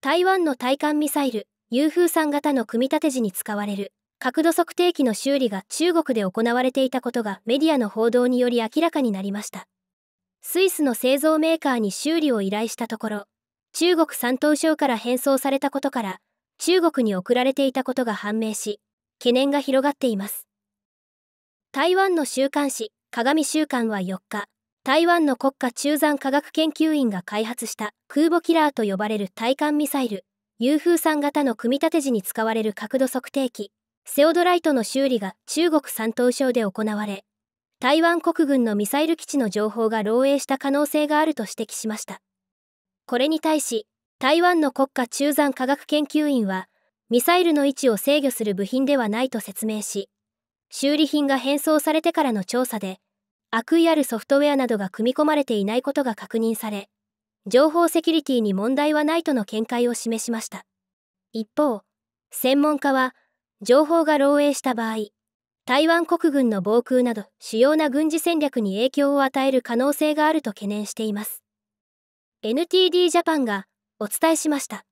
台湾の対艦ミサイル U-3 型の組み立て時に使われる角度測定器の修理が中国で行われていたことがメディアの報道により明らかになりましたスイスの製造メーカーに修理を依頼したところ中国山東省から返送されたことから中国に送られていたことが判明し懸念が広がっています台湾の週刊誌鏡週刊は4日台湾の国家中山科学研究院が開発した空母キラーと呼ばれる対艦ミサイル u 風3型の組み立て時に使われる角度測定器セオドライトの修理が中国山東省で行われ台湾国軍のミサイル基地の情報が漏洩した可能性があると指摘しましたこれに対し台湾の国家中山科学研究院はミサイルの位置を制御する部品ではないと説明し修理品が返送されてからの調査で悪意あるソフトウェアなどが組み込まれていないことが確認され情報セキュリティに問題はないとの見解を示しました一方専門家は情報が漏洩した場合台湾国軍の防空など主要な軍事戦略に影響を与える可能性があると懸念しています NTD ジャパンがお伝えしました